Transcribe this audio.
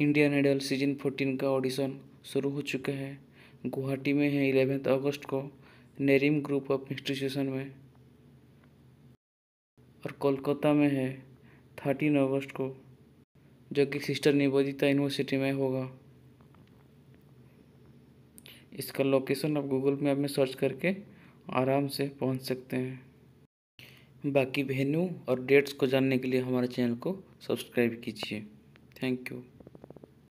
Indian Idol season fourteen का audition शुरू हो चुका है गुवाहाटी में है इलेवेंथ अगस्त को नेरिम ग्रुप ऑफ इंस्टीट्यूशन में और कोलकाता में है थर्टीन अगस्त को जो कि सिस्टर निवेदिता यूनिवर्सिटी में होगा इसका लोकेशन आप गूगल मैप में सर्च करके आराम से पहुंच सकते हैं बाकी वेन्यू और डेट्स को जानने के लिए हमारे चैनल को सब्सक्राइब कीजिए थैंक यू